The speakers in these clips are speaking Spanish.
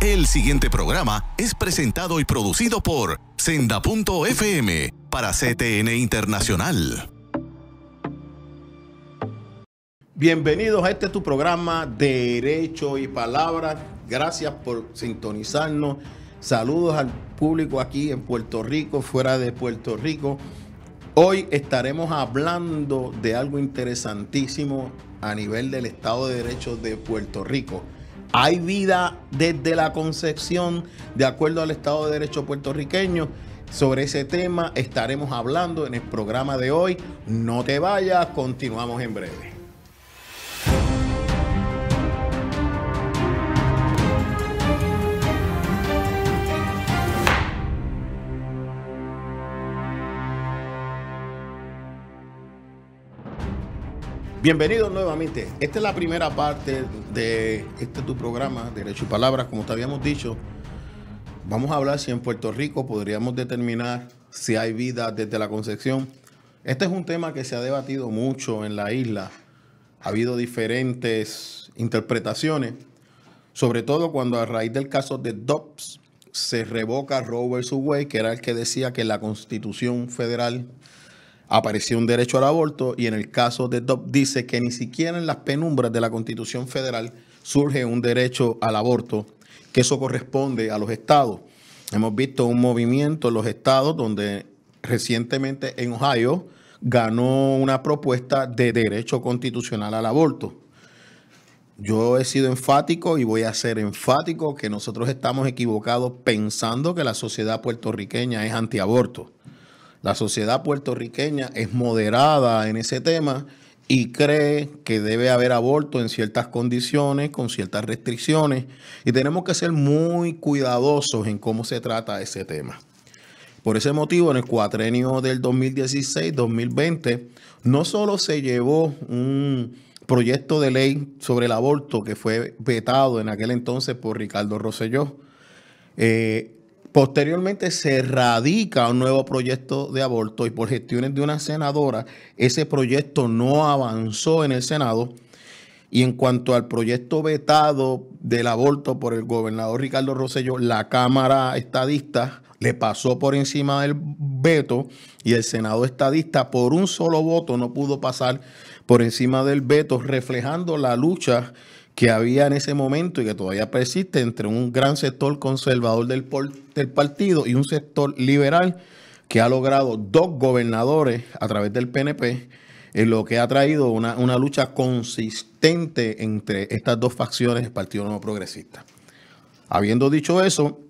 El siguiente programa es presentado y producido por Senda.fm para CTN Internacional. Bienvenidos a este tu programa Derecho y Palabras. Gracias por sintonizarnos. Saludos al público aquí en Puerto Rico, fuera de Puerto Rico. Hoy estaremos hablando de algo interesantísimo a nivel del Estado de Derecho de Puerto Rico. Hay vida desde la concepción, de acuerdo al Estado de Derecho puertorriqueño. Sobre ese tema estaremos hablando en el programa de hoy. No te vayas, continuamos en breve. Bienvenidos nuevamente. Esta es la primera parte de este tu programa, Derecho y Palabras. Como te habíamos dicho, vamos a hablar si en Puerto Rico podríamos determinar si hay vida desde la concepción. Este es un tema que se ha debatido mucho en la isla. Ha habido diferentes interpretaciones, sobre todo cuando a raíz del caso de Dobbs se revoca Roe Subway, Wade, que era el que decía que la constitución federal Apareció un derecho al aborto y en el caso de Dobbs dice que ni siquiera en las penumbras de la Constitución Federal surge un derecho al aborto, que eso corresponde a los estados. Hemos visto un movimiento en los estados donde recientemente en Ohio ganó una propuesta de derecho constitucional al aborto. Yo he sido enfático y voy a ser enfático que nosotros estamos equivocados pensando que la sociedad puertorriqueña es antiaborto. La sociedad puertorriqueña es moderada en ese tema y cree que debe haber aborto en ciertas condiciones, con ciertas restricciones, y tenemos que ser muy cuidadosos en cómo se trata ese tema. Por ese motivo, en el cuatrenio del 2016-2020, no solo se llevó un proyecto de ley sobre el aborto que fue vetado en aquel entonces por Ricardo Rosselló, eh, Posteriormente se radica un nuevo proyecto de aborto y por gestiones de una senadora ese proyecto no avanzó en el Senado. Y en cuanto al proyecto vetado del aborto por el gobernador Ricardo Rosello, la Cámara Estadista le pasó por encima del veto y el Senado Estadista por un solo voto no pudo pasar por encima del veto, reflejando la lucha que había en ese momento y que todavía persiste entre un gran sector conservador del, del partido y un sector liberal que ha logrado dos gobernadores a través del PNP, en lo que ha traído una, lucha consistente entre estas dos facciones del Partido Nuevo Progresista. Habiendo dicho eso,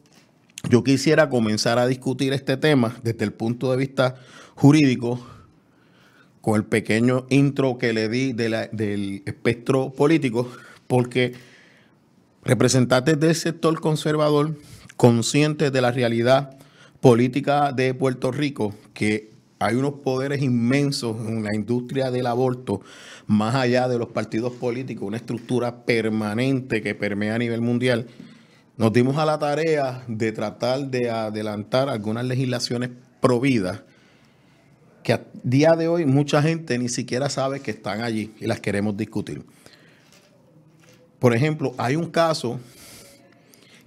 yo quisiera comenzar a discutir este tema desde el punto de vista jurídico, con el pequeño intro que le di del espectro político porque representantes del sector conservador, conscientes de la realidad política de Puerto Rico, que hay unos poderes inmensos en la industria del aborto, más allá de los partidos políticos, una estructura permanente que permea a nivel mundial. Nos dimos a la tarea de tratar de adelantar algunas legislaciones providas que a día de hoy mucha gente ni siquiera sabe que están allí y las queremos discutir. Por ejemplo, hay un caso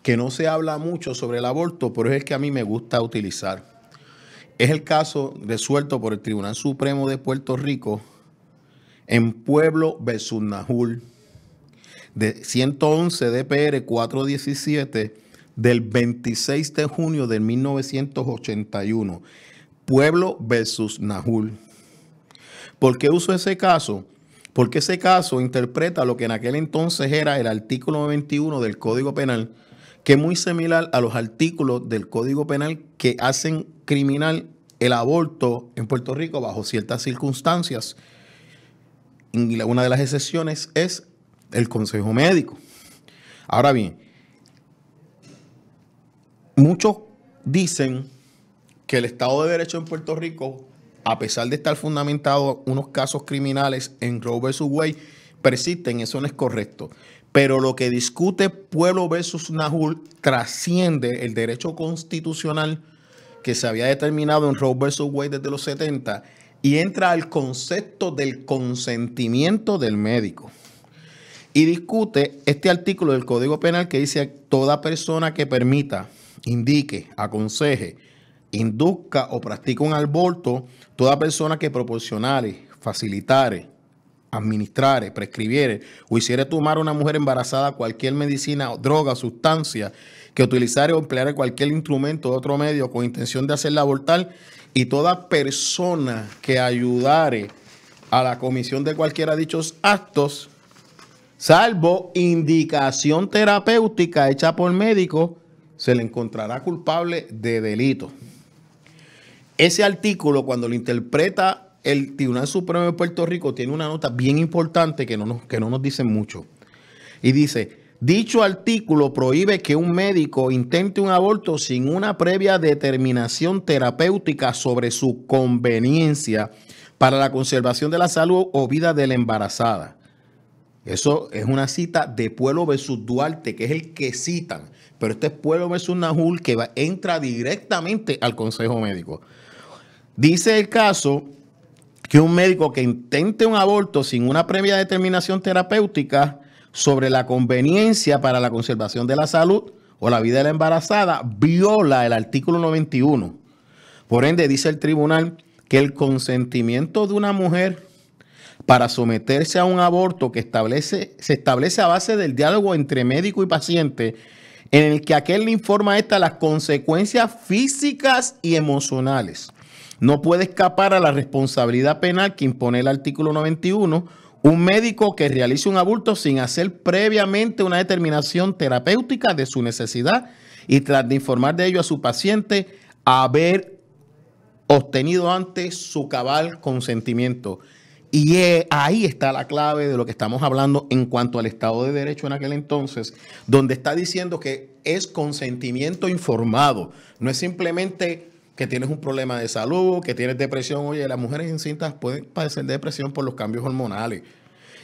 que no se habla mucho sobre el aborto, pero es el que a mí me gusta utilizar. Es el caso resuelto por el Tribunal Supremo de Puerto Rico en Pueblo vs. Nahul de 111 DPR 417 del 26 de junio de 1981. Pueblo versus Nahul. ¿Por qué uso ese caso? porque ese caso interpreta lo que en aquel entonces era el artículo 91 del Código Penal, que es muy similar a los artículos del Código Penal que hacen criminal el aborto en Puerto Rico bajo ciertas circunstancias. Y una de las excepciones es el Consejo Médico. Ahora bien, muchos dicen que el Estado de Derecho en Puerto Rico a pesar de estar fundamentados unos casos criminales en Roe vs. Wade, persisten, eso no es correcto. Pero lo que discute Pueblo versus Nahul trasciende el derecho constitucional que se había determinado en Roe vs. Wade desde los 70 y entra al concepto del consentimiento del médico. Y discute este artículo del Código Penal que dice toda persona que permita, indique, aconseje, induzca o practique un aborto toda persona que proporcionare, facilitare, administrare, prescribiere o hiciere tomar a una mujer embarazada cualquier medicina, droga, sustancia que utilizare o empleare cualquier instrumento o otro medio con intención de hacerla abortar y toda persona que ayudare a la comisión de cualquiera de dichos actos, salvo indicación terapéutica hecha por médico, se le encontrará culpable de delito. Ese artículo, cuando lo interpreta el Tribunal Supremo de Puerto Rico, tiene una nota bien importante que no nos, que no nos dicen mucho. Y dice, dicho artículo prohíbe que un médico intente un aborto sin una previa determinación terapéutica sobre su conveniencia para la conservación de la salud o vida de la embarazada. Eso es una cita de Pueblo versus Duarte, que es el que citan. Pero este es Pueblo versus Nahul, que va, entra directamente al Consejo Médico. Dice el caso que un médico que intente un aborto sin una previa determinación terapéutica sobre la conveniencia para la conservación de la salud o la vida de la embarazada viola el artículo 91. Por ende, dice el tribunal que el consentimiento de una mujer para someterse a un aborto que establece, se establece a base del diálogo entre médico y paciente, en el que aquel le informa a esta las consecuencias físicas y emocionales no puede escapar a la responsabilidad penal que impone el artículo 91 un médico que realice un aborto sin hacer previamente una determinación terapéutica de su necesidad y tras de informar de ello a su paciente, haber obtenido antes su cabal consentimiento. Y eh, ahí está la clave de lo que estamos hablando en cuanto al Estado de Derecho en aquel entonces, donde está diciendo que es consentimiento informado, no es simplemente que tienes un problema de salud, que tienes depresión. Oye, las mujeres incintas pueden padecer depresión por los cambios hormonales.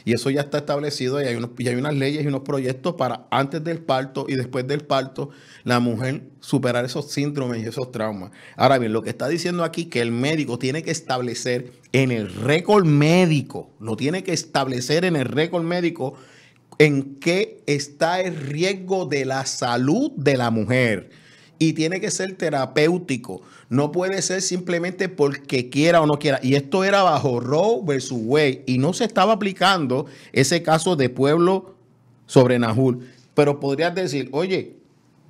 Y eso ya está establecido y hay, unos, hay unas leyes y unos proyectos para antes del parto y después del parto la mujer superar esos síndromes y esos traumas. Ahora bien, lo que está diciendo aquí que el médico tiene que establecer en el récord médico, lo tiene que establecer en el récord médico en qué está el riesgo de la salud de la mujer. Y tiene que ser terapéutico. No puede ser simplemente porque quiera o no quiera. Y esto era bajo Roe versus Wade y no se estaba aplicando ese caso de pueblo sobre Nahul. Pero podrías decir, oye,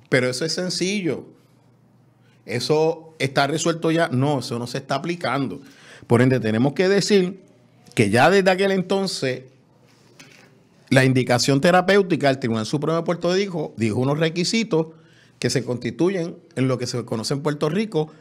pero eso es sencillo. Eso está resuelto ya. No, eso no se está aplicando. Por ende, tenemos que decir que ya desde aquel entonces la indicación terapéutica del Tribunal Supremo de Puerto Rico dijo unos requisitos que se constituyen en lo que se conoce en Puerto Rico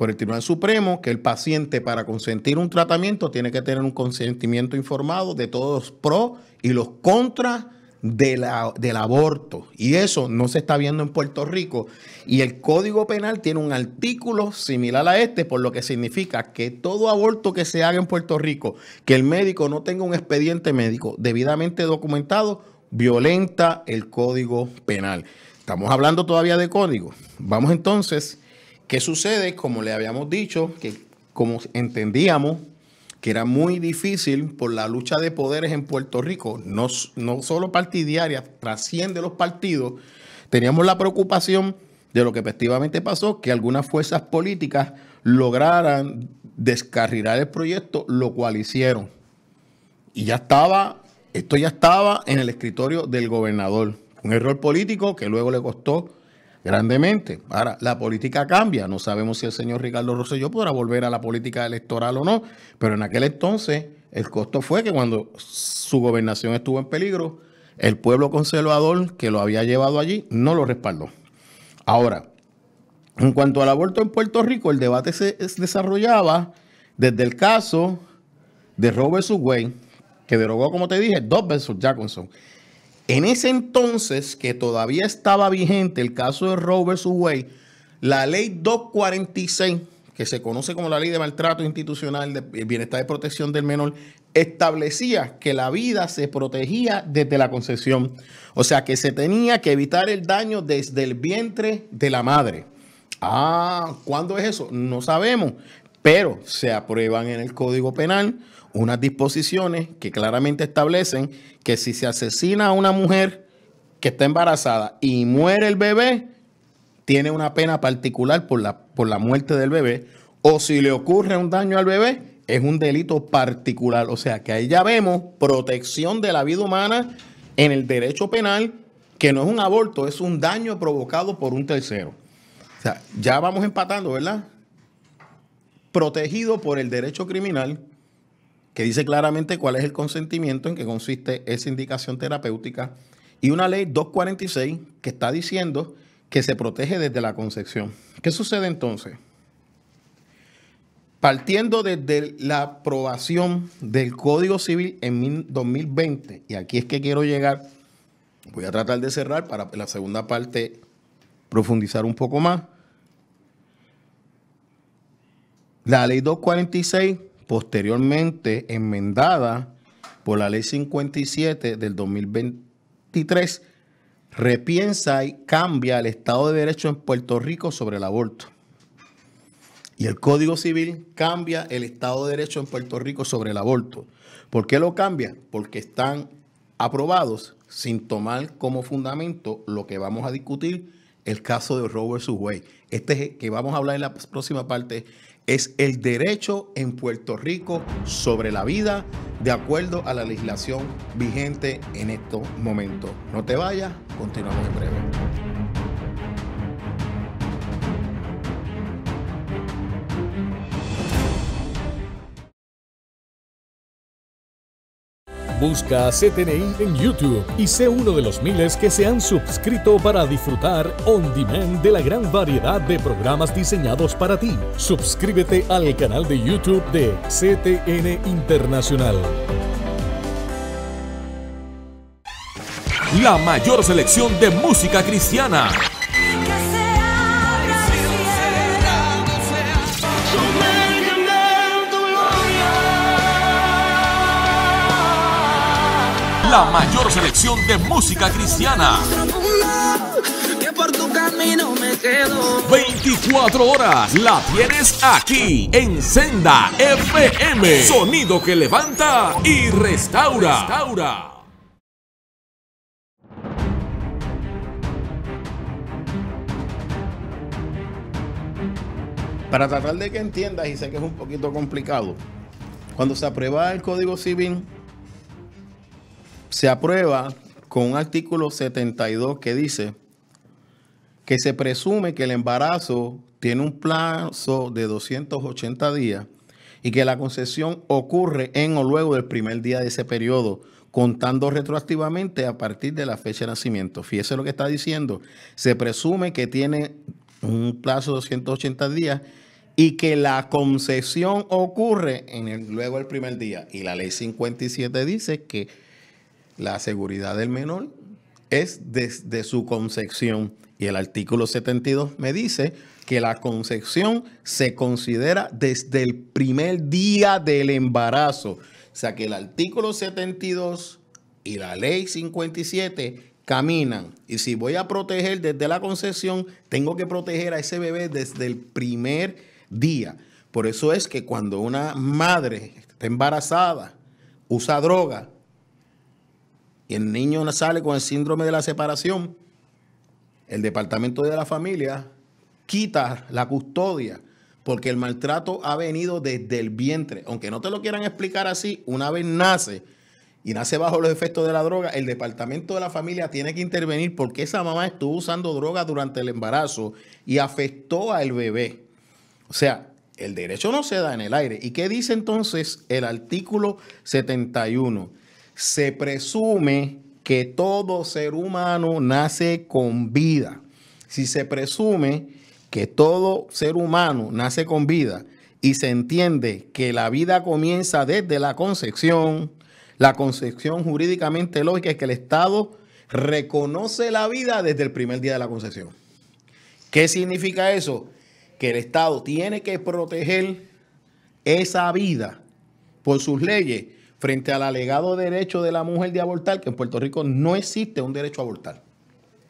por el Tribunal Supremo que el paciente para consentir un tratamiento tiene que tener un consentimiento informado de todos los pros y los contras de del aborto. Y eso no se está viendo en Puerto Rico. Y el Código Penal tiene un artículo similar a este, por lo que significa que todo aborto que se haga en Puerto Rico, que el médico no tenga un expediente médico debidamente documentado, violenta el Código Penal. Estamos hablando todavía de código. Vamos entonces ¿Qué sucede? Como le habíamos dicho, que como entendíamos que era muy difícil por la lucha de poderes en Puerto Rico, no, no solo partidaria, trasciende los partidos, teníamos la preocupación de lo que efectivamente pasó, que algunas fuerzas políticas lograran descarrilar el proyecto, lo cual hicieron. Y ya estaba, esto ya estaba en el escritorio del gobernador. Un error político que luego le costó grandemente. Ahora, la política cambia. No sabemos si el señor Ricardo Rosselló podrá volver a la política electoral o no, pero en aquel entonces el costo fue que cuando su gobernación estuvo en peligro, el pueblo conservador que lo había llevado allí no lo respaldó. Ahora, en cuanto al aborto en Puerto Rico, el debate se desarrollaba desde el caso de Robert Subway, que derogó, como te dije, dos vs. Jackson. En ese entonces, que todavía estaba vigente el caso de Roe subway la ley 246, que se conoce como la ley de maltrato institucional, de bienestar y protección del menor, establecía que la vida se protegía desde la concepción. O sea, que se tenía que evitar el daño desde el vientre de la madre. Ah, ¿cuándo es eso? No sabemos, pero se aprueban en el Código Penal unas disposiciones que claramente establecen que si se asesina a una mujer que está embarazada y muere el bebé, tiene una pena particular por la, por la muerte del bebé, o si le ocurre un daño al bebé, es un delito particular. O sea que ahí ya vemos protección de la vida humana en el derecho penal, que no es un aborto, es un daño provocado por un tercero. O sea, ya vamos empatando, ¿verdad? Protegido por el derecho criminal, que dice claramente cuál es el consentimiento, en que consiste esa indicación terapéutica, y una ley 246 que está diciendo que se protege desde la concepción. ¿Qué sucede entonces? Partiendo desde la aprobación del Código Civil en 2020, y aquí es que quiero llegar, voy a tratar de cerrar para la segunda parte profundizar un poco más. La ley 246 posteriormente enmendada por la Ley 57 del 2023, repiensa y cambia el Estado de Derecho en Puerto Rico sobre el aborto. Y el Código Civil cambia el Estado de Derecho en Puerto Rico sobre el aborto. ¿Por qué lo cambia? Porque están aprobados sin tomar como fundamento lo que vamos a discutir, el caso de Robert Subway. Este es el que vamos a hablar en la próxima parte es el derecho en Puerto Rico sobre la vida de acuerdo a la legislación vigente en estos momentos. No te vayas, continuamos en breve. Busca CTNI en YouTube y sé uno de los miles que se han suscrito para disfrutar on demand de la gran variedad de programas diseñados para ti. Suscríbete al canal de YouTube de CTN Internacional. La mayor selección de música cristiana la mayor selección de música cristiana. 24 horas la tienes aquí en Senda FM. Sonido que levanta y restaura. restaura. Para tratar de que entiendas, y sé que es un poquito complicado, cuando se aprueba el Código Civil se aprueba con un artículo 72 que dice que se presume que el embarazo tiene un plazo de 280 días y que la concesión ocurre en o luego del primer día de ese periodo, contando retroactivamente a partir de la fecha de nacimiento. Fíjese lo que está diciendo. Se presume que tiene un plazo de 280 días y que la concesión ocurre en el, luego del primer día. Y la ley 57 dice que la seguridad del menor es desde su concepción. Y el artículo 72 me dice que la concepción se considera desde el primer día del embarazo. O sea que el artículo 72 y la ley 57 caminan. Y si voy a proteger desde la concepción, tengo que proteger a ese bebé desde el primer día. Por eso es que cuando una madre está embarazada, usa droga, y el niño sale con el síndrome de la separación, el departamento de la familia quita la custodia porque el maltrato ha venido desde el vientre. Aunque no te lo quieran explicar así, una vez nace y nace bajo los efectos de la droga, el departamento de la familia tiene que intervenir porque esa mamá estuvo usando droga durante el embarazo y afectó al bebé. O sea, el derecho no se da en el aire. ¿Y qué dice entonces el artículo 71? se presume que todo ser humano nace con vida. Si se presume que todo ser humano nace con vida y se entiende que la vida comienza desde la concepción, la concepción jurídicamente lógica es que el Estado reconoce la vida desde el primer día de la concepción. ¿Qué significa eso? Que el Estado tiene que proteger esa vida por sus leyes frente al alegado derecho de la mujer de abortar, que en Puerto Rico no existe un derecho a abortar.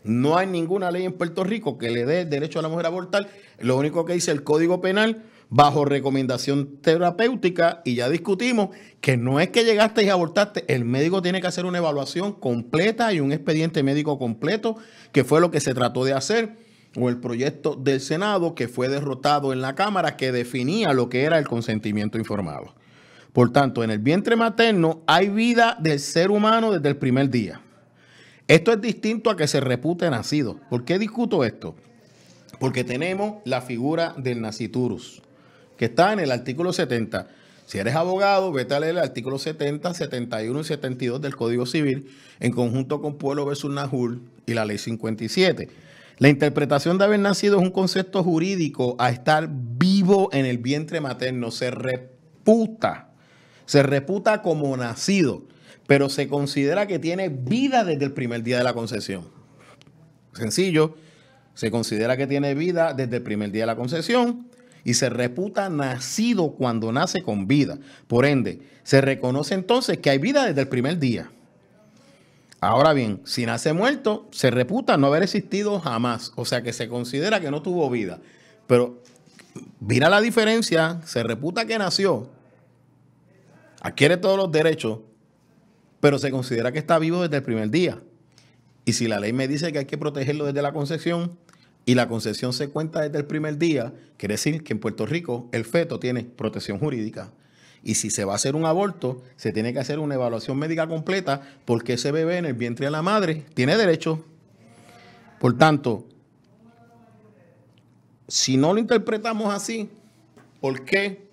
No hay ninguna ley en Puerto Rico que le dé el derecho a la mujer a abortar. Lo único que dice el Código Penal bajo recomendación terapéutica y ya discutimos que no es que llegaste y abortaste, el médico tiene que hacer una evaluación completa y un expediente médico completo, que fue lo que se trató de hacer, o el proyecto del Senado que fue derrotado en la Cámara que definía lo que era el consentimiento informado. Por tanto, en el vientre materno hay vida del ser humano desde el primer día. Esto es distinto a que se repute nacido. ¿Por qué discuto esto? Porque tenemos la figura del naciturus, que está en el artículo 70. Si eres abogado, vete a leer el artículo 70, 71 y 72 del Código Civil en conjunto con Pueblo versus Nahul y la Ley 57. La interpretación de haber nacido es un concepto jurídico a estar vivo en el vientre materno. Se reputa se reputa como nacido, pero se considera que tiene vida desde el primer día de la concesión. Sencillo, se considera que tiene vida desde el primer día de la concesión y se reputa nacido cuando nace con vida. Por ende, se reconoce entonces que hay vida desde el primer día. Ahora bien, si nace muerto, se reputa no haber existido jamás, o sea que se considera que no tuvo vida. Pero mira la diferencia, se reputa que nació, adquiere todos los derechos, pero se considera que está vivo desde el primer día. Y si la ley me dice que hay que protegerlo desde la concepción y la concepción se cuenta desde el primer día, quiere decir que en Puerto Rico el feto tiene protección jurídica. Y si se va a hacer un aborto, se tiene que hacer una evaluación médica completa porque ese bebé en el vientre de la madre tiene derecho. Por tanto, si no lo interpretamos así, ¿por qué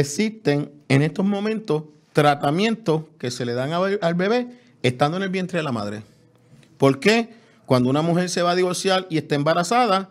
existen en estos momentos tratamientos que se le dan al bebé estando en el vientre de la madre. ¿Por qué? Cuando una mujer se va a divorciar y está embarazada,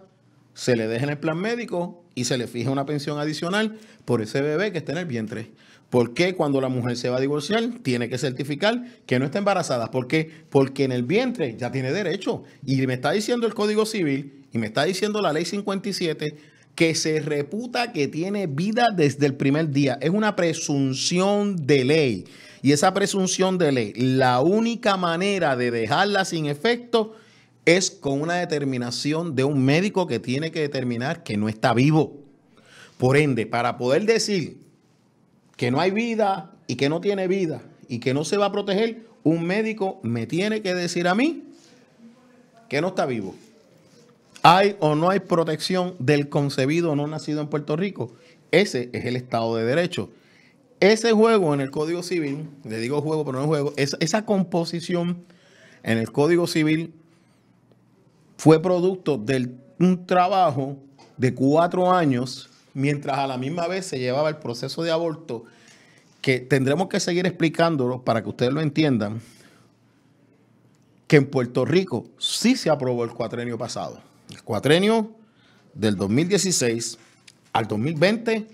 se le deja en el plan médico y se le fija una pensión adicional por ese bebé que está en el vientre. ¿Por qué cuando la mujer se va a divorciar tiene que certificar que no está embarazada? ¿Por qué? Porque en el vientre ya tiene derecho. Y me está diciendo el Código Civil y me está diciendo la Ley 57 que se reputa que tiene vida desde el primer día. Es una presunción de ley. Y esa presunción de ley, la única manera de dejarla sin efecto es con una determinación de un médico que tiene que determinar que no está vivo. Por ende, para poder decir que no hay vida y que no tiene vida y que no se va a proteger, un médico me tiene que decir a mí que no está vivo. ¿Hay o no hay protección del concebido o no nacido en Puerto Rico? Ese es el Estado de Derecho. Ese juego en el Código Civil, le digo juego, pero no es juego, esa, esa composición en el Código Civil fue producto de un trabajo de cuatro años, mientras a la misma vez se llevaba el proceso de aborto, que tendremos que seguir explicándolo para que ustedes lo entiendan, que en Puerto Rico sí se aprobó el cuatrenio pasado cuatrenio del 2016 al 2020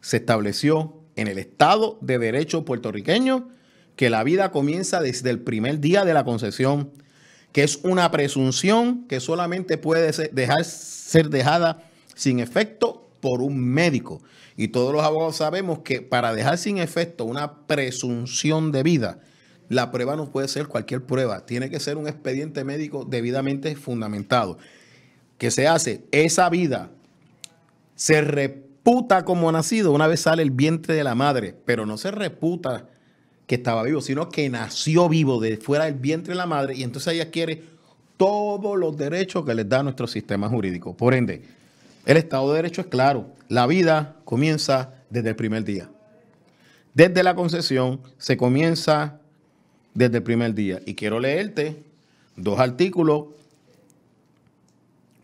se estableció en el Estado de Derecho puertorriqueño que la vida comienza desde el primer día de la concesión, que es una presunción que solamente puede ser, ser dejada sin efecto por un médico. Y todos los abogados sabemos que para dejar sin efecto una presunción de vida, la prueba no puede ser cualquier prueba, tiene que ser un expediente médico debidamente fundamentado que se hace, esa vida se reputa como nacido una vez sale el vientre de la madre, pero no se reputa que estaba vivo, sino que nació vivo de fuera del vientre de la madre y entonces ella quiere todos los derechos que les da nuestro sistema jurídico. Por ende, el Estado de Derecho es claro, la vida comienza desde el primer día. Desde la concesión se comienza desde el primer día. Y quiero leerte dos artículos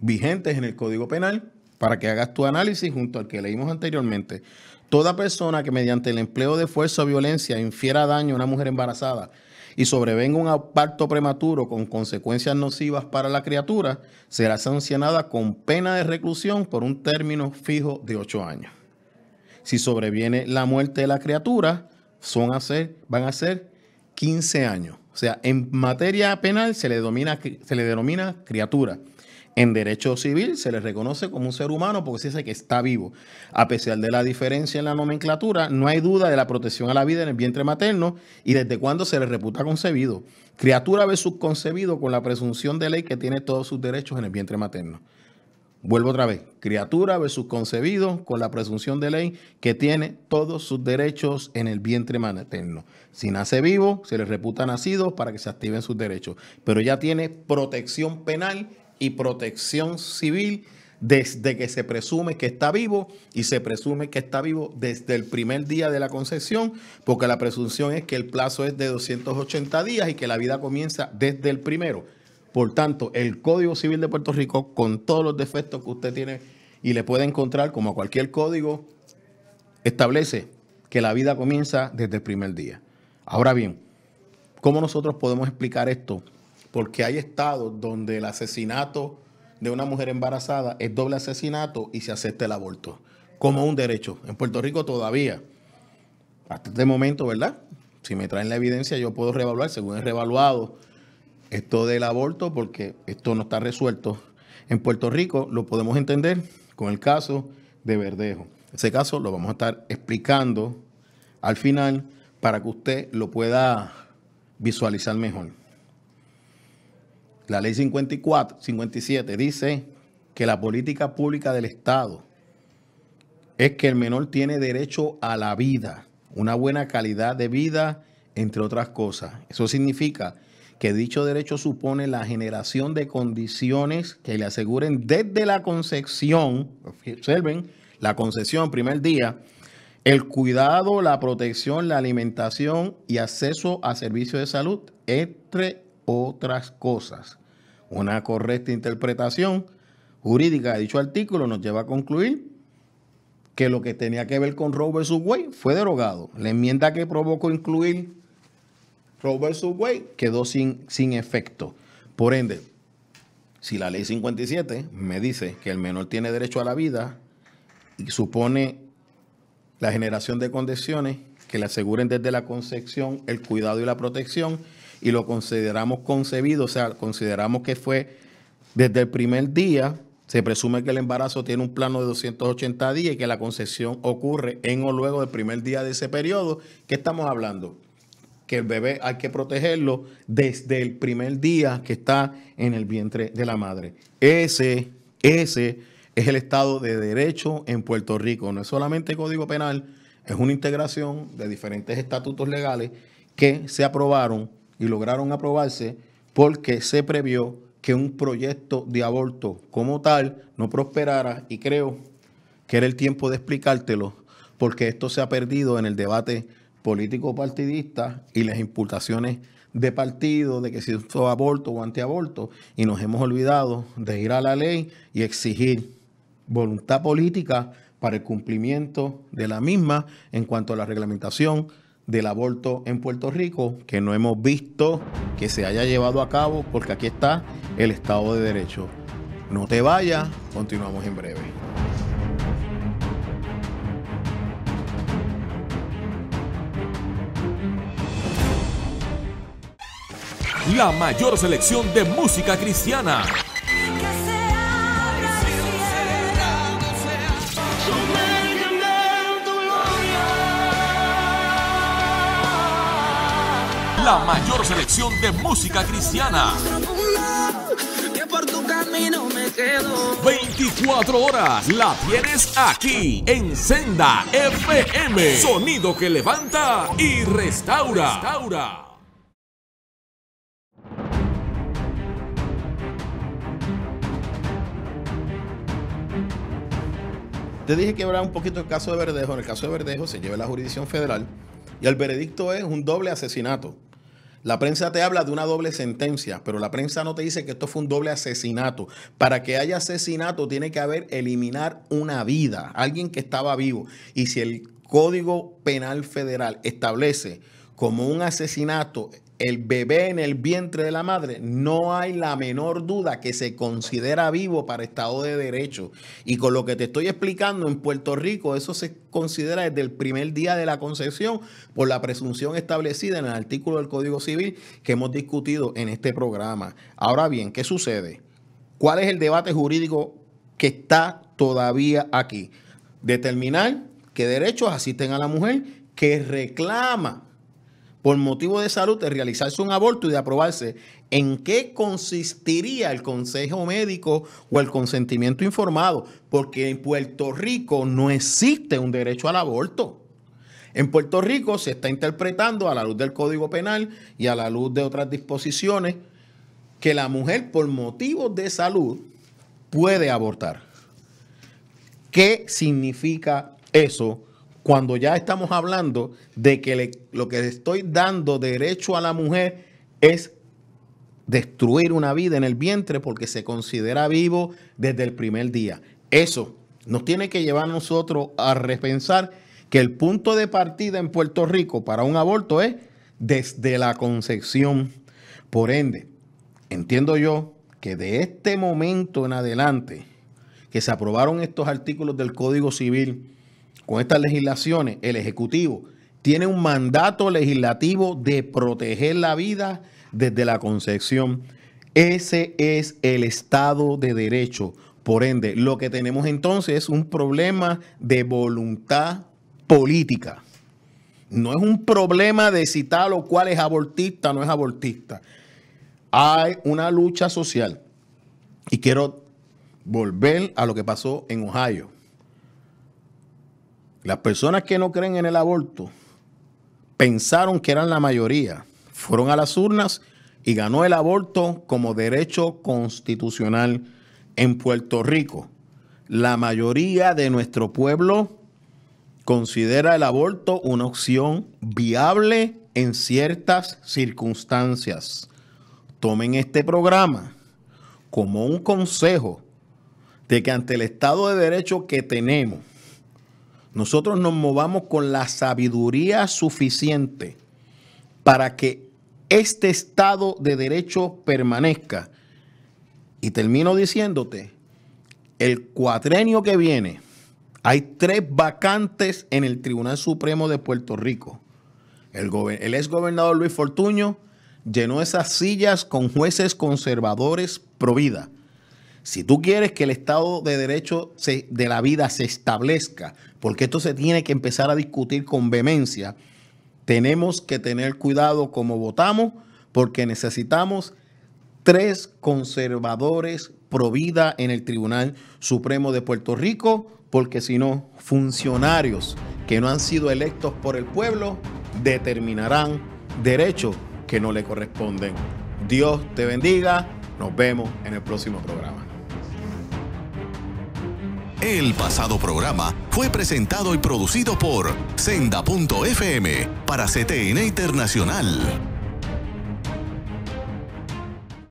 vigentes en el Código Penal para que hagas tu análisis junto al que leímos anteriormente. Toda persona que mediante el empleo de fuerza o violencia infiera daño a una mujer embarazada y sobrevenga un parto prematuro con consecuencias nocivas para la criatura, será sancionada con pena de reclusión por un término fijo de ocho años. Si sobreviene la muerte de la criatura, son van a ser 15 años. O sea, en materia penal se le denomina criatura. En derecho civil se le reconoce como un ser humano porque se dice que está vivo. A pesar de la diferencia en la nomenclatura, no hay duda de la protección a la vida en el vientre materno y desde cuándo se le reputa concebido. Criatura versus concebido con la presunción de ley que tiene todos sus derechos en el vientre materno. Vuelvo otra vez. Criatura versus concebido con la presunción de ley que tiene todos sus derechos en el vientre materno. Si nace vivo, se le reputa nacido para que se activen sus derechos. Pero ya tiene protección penal y protección civil desde que se presume que está vivo y se presume que está vivo desde el primer día de la concesión, porque la presunción es que el plazo es de 280 días y que la vida comienza desde el primero. Por tanto, el Código Civil de Puerto Rico, con todos los defectos que usted tiene y le puede encontrar, como a cualquier código, establece que la vida comienza desde el primer día. Ahora bien, ¿cómo nosotros podemos explicar esto porque hay estados donde el asesinato de una mujer embarazada es doble asesinato y se acepta el aborto como un derecho. En Puerto Rico todavía, hasta este momento, ¿verdad? Si me traen la evidencia, yo puedo reevaluar, según he reevaluado esto del aborto, porque esto no está resuelto. En Puerto Rico lo podemos entender con el caso de Verdejo. Ese caso lo vamos a estar explicando al final para que usted lo pueda visualizar mejor. La ley 54, 57 dice que la política pública del Estado es que el menor tiene derecho a la vida, una buena calidad de vida, entre otras cosas. Eso significa que dicho derecho supone la generación de condiciones que le aseguren desde la concepción, observen, la concesión, primer día, el cuidado, la protección, la alimentación y acceso a servicios de salud, entre otras cosas. Una correcta interpretación jurídica de dicho artículo nos lleva a concluir que lo que tenía que ver con Roe Subway fue derogado. La enmienda que provocó incluir Roe Subway quedó sin, sin efecto. Por ende, si la ley 57 me dice que el menor tiene derecho a la vida y supone la generación de condiciones que le aseguren desde la concepción el cuidado y la protección, y lo consideramos concebido, o sea, consideramos que fue desde el primer día, se presume que el embarazo tiene un plano de 280 días y que la concepción ocurre en o luego del primer día de ese periodo. ¿Qué estamos hablando? Que el bebé hay que protegerlo desde el primer día que está en el vientre de la madre. Ese, ese es el Estado de Derecho en Puerto Rico. No es solamente Código Penal, es una integración de diferentes estatutos legales que se aprobaron y lograron aprobarse porque se previó que un proyecto de aborto como tal no prosperara y creo que era el tiempo de explicártelo porque esto se ha perdido en el debate político partidista y las imputaciones de partido, de que si hizo aborto o antiaborto, y nos hemos olvidado de ir a la ley y exigir voluntad política para el cumplimiento de la misma en cuanto a la reglamentación del aborto en Puerto Rico que no hemos visto que se haya llevado a cabo porque aquí está el Estado de Derecho. No te vayas, continuamos en breve. La mayor selección de música cristiana la mayor selección de música cristiana. 24 horas la tienes aquí en Senda FM. Sonido que levanta y restaura. restaura. Te dije que habrá un poquito el caso de Verdejo. En el caso de Verdejo se lleva la jurisdicción federal y el veredicto es un doble asesinato. La prensa te habla de una doble sentencia, pero la prensa no te dice que esto fue un doble asesinato. Para que haya asesinato tiene que haber eliminar una vida, alguien que estaba vivo. Y si el Código Penal Federal establece como un asesinato el bebé en el vientre de la madre, no hay la menor duda que se considera vivo para Estado de Derecho. Y con lo que te estoy explicando, en Puerto Rico eso se considera desde el primer día de la concepción por la presunción establecida en el artículo del Código Civil que hemos discutido en este programa. Ahora bien, ¿qué sucede? ¿Cuál es el debate jurídico que está todavía aquí? Determinar qué derechos asisten a la mujer que reclama por motivo de salud de realizarse un aborto y de aprobarse, ¿en qué consistiría el consejo médico o el consentimiento informado? Porque en Puerto Rico no existe un derecho al aborto. En Puerto Rico se está interpretando a la luz del Código Penal y a la luz de otras disposiciones que la mujer por motivos de salud puede abortar. ¿Qué significa eso cuando ya estamos hablando de que lo que estoy dando derecho a la mujer es destruir una vida en el vientre porque se considera vivo desde el primer día. Eso nos tiene que llevar a nosotros a repensar que el punto de partida en Puerto Rico para un aborto es desde la concepción. Por ende, entiendo yo que de este momento en adelante que se aprobaron estos artículos del Código Civil, con estas legislaciones, el Ejecutivo tiene un mandato legislativo de proteger la vida desde la concepción. Ese es el Estado de Derecho. Por ende, lo que tenemos entonces es un problema de voluntad política. No es un problema de si tal o cual es abortista o no es abortista. Hay una lucha social. Y quiero volver a lo que pasó en Ohio. Las personas que no creen en el aborto pensaron que eran la mayoría, fueron a las urnas y ganó el aborto como derecho constitucional en Puerto Rico. La mayoría de nuestro pueblo considera el aborto una opción viable en ciertas circunstancias. Tomen este programa como un consejo de que ante el Estado de Derecho que tenemos, nosotros nos movamos con la sabiduría suficiente para que este Estado de Derecho permanezca. Y termino diciéndote, el cuatrenio que viene, hay tres vacantes en el Tribunal Supremo de Puerto Rico. El, el gobernador Luis Fortuño llenó esas sillas con jueces conservadores pro vida. Si tú quieres que el Estado de Derecho de la vida se establezca, porque esto se tiene que empezar a discutir con vehemencia, tenemos que tener cuidado como votamos, porque necesitamos tres conservadores pro vida en el Tribunal Supremo de Puerto Rico, porque si no, funcionarios que no han sido electos por el pueblo determinarán derechos que no le corresponden. Dios te bendiga. Nos vemos en el próximo programa. El pasado programa fue presentado y producido por Senda.fm para CTN Internacional.